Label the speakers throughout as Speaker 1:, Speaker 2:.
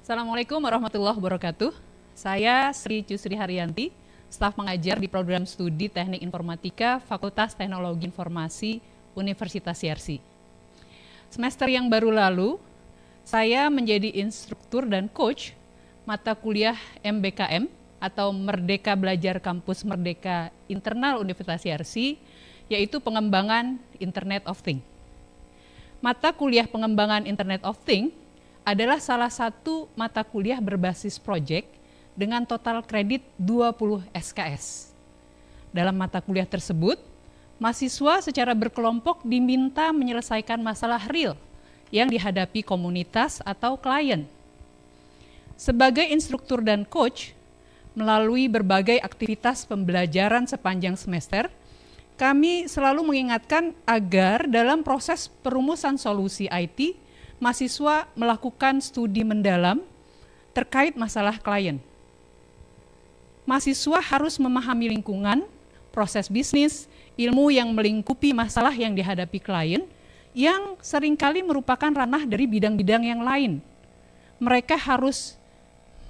Speaker 1: Assalamualaikum warahmatullahi wabarakatuh. Saya Sri Cusri Haryanti, staf mengajar di program studi Teknik Informatika Fakultas Teknologi Informasi Universitas Yarsi. Semester yang baru lalu, saya menjadi instruktur dan coach mata kuliah MBKM atau Merdeka Belajar Kampus Merdeka Internal Universitas Yarsi, yaitu pengembangan Internet of Things. Mata kuliah pengembangan Internet of Things adalah salah satu mata kuliah berbasis proyek dengan total kredit 20 SKS. Dalam mata kuliah tersebut, mahasiswa secara berkelompok diminta menyelesaikan masalah real yang dihadapi komunitas atau klien. Sebagai instruktur dan coach, melalui berbagai aktivitas pembelajaran sepanjang semester, kami selalu mengingatkan agar dalam proses perumusan solusi IT, mahasiswa melakukan studi mendalam terkait masalah klien. Mahasiswa harus memahami lingkungan, proses bisnis, ilmu yang melingkupi masalah yang dihadapi klien, yang seringkali merupakan ranah dari bidang-bidang yang lain. Mereka harus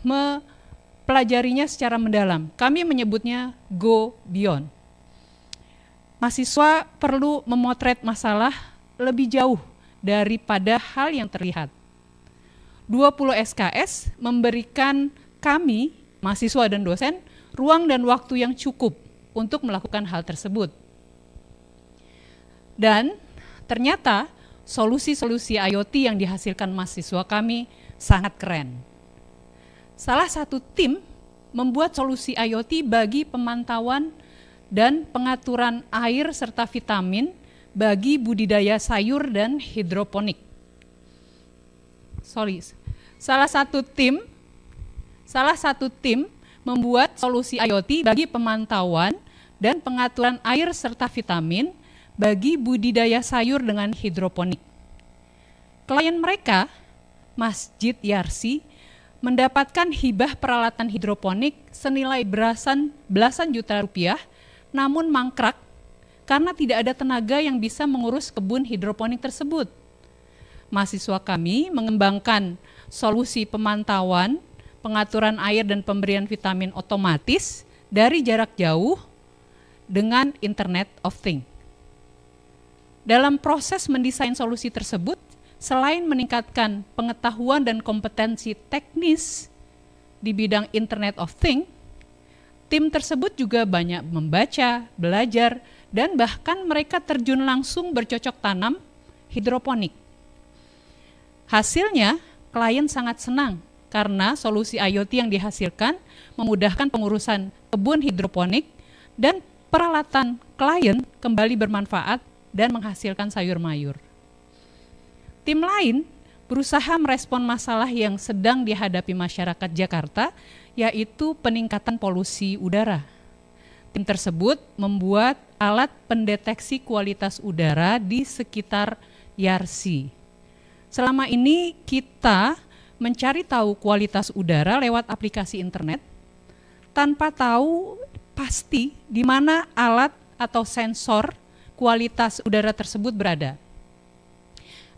Speaker 1: mempelajarinya secara mendalam. Kami menyebutnya go beyond. Mahasiswa perlu memotret masalah lebih jauh daripada hal yang terlihat. 20 SKS memberikan kami, mahasiswa dan dosen, ruang dan waktu yang cukup untuk melakukan hal tersebut. Dan ternyata solusi-solusi IoT yang dihasilkan mahasiswa kami sangat keren. Salah satu tim membuat solusi IoT bagi pemantauan dan pengaturan air serta vitamin bagi budidaya sayur dan hidroponik. Sorry, salah satu tim, salah satu tim membuat solusi IoT bagi pemantauan dan pengaturan air serta vitamin bagi budidaya sayur dengan hidroponik. Klien mereka, Masjid Yarsi, mendapatkan hibah peralatan hidroponik senilai belasan, belasan juta rupiah, namun mangkrak karena tidak ada tenaga yang bisa mengurus kebun hidroponik tersebut. Mahasiswa kami mengembangkan solusi pemantauan, pengaturan air dan pemberian vitamin otomatis dari jarak jauh dengan Internet of Things. Dalam proses mendesain solusi tersebut, selain meningkatkan pengetahuan dan kompetensi teknis di bidang Internet of Things, tim tersebut juga banyak membaca, belajar, dan bahkan mereka terjun langsung bercocok tanam hidroponik. Hasilnya, klien sangat senang karena solusi IoT yang dihasilkan memudahkan pengurusan kebun hidroponik dan peralatan klien kembali bermanfaat dan menghasilkan sayur mayur. Tim lain berusaha merespon masalah yang sedang dihadapi masyarakat Jakarta, yaitu peningkatan polusi udara. Tim tersebut membuat alat pendeteksi kualitas udara di sekitar Yarsi. Selama ini kita mencari tahu kualitas udara lewat aplikasi internet tanpa tahu pasti di mana alat atau sensor kualitas udara tersebut berada.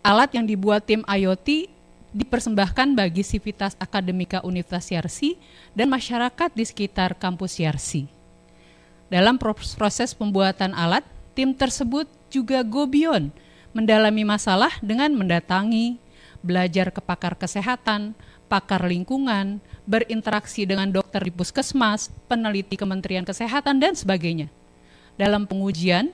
Speaker 1: Alat yang dibuat tim IoT dipersembahkan bagi Sivitas Akademika Universitas Yarsi dan masyarakat di sekitar kampus Yarsi. Dalam proses pembuatan alat, tim tersebut juga go mendalami masalah dengan mendatangi, belajar ke pakar kesehatan, pakar lingkungan, berinteraksi dengan dokter di puskesmas, peneliti Kementerian Kesehatan, dan sebagainya. Dalam pengujian,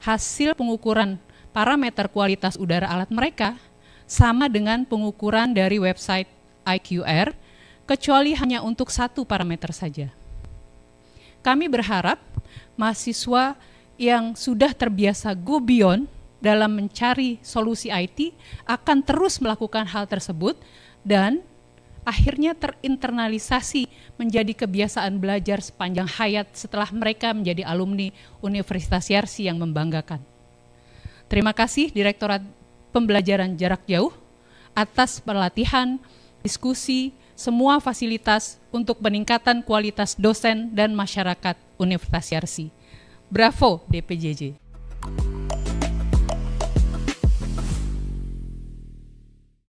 Speaker 1: hasil pengukuran parameter kualitas udara alat mereka sama dengan pengukuran dari website IQR, kecuali hanya untuk satu parameter saja. Kami berharap mahasiswa yang sudah terbiasa go beyond dalam mencari solusi IT akan terus melakukan hal tersebut dan akhirnya terinternalisasi menjadi kebiasaan belajar sepanjang hayat setelah mereka menjadi alumni Universitas Yarsi yang membanggakan. Terima kasih Direktorat Pembelajaran Jarak Jauh atas pelatihan diskusi, semua fasilitas untuk peningkatan kualitas dosen dan masyarakat Universitas Yarsi. Bravo DPJJ.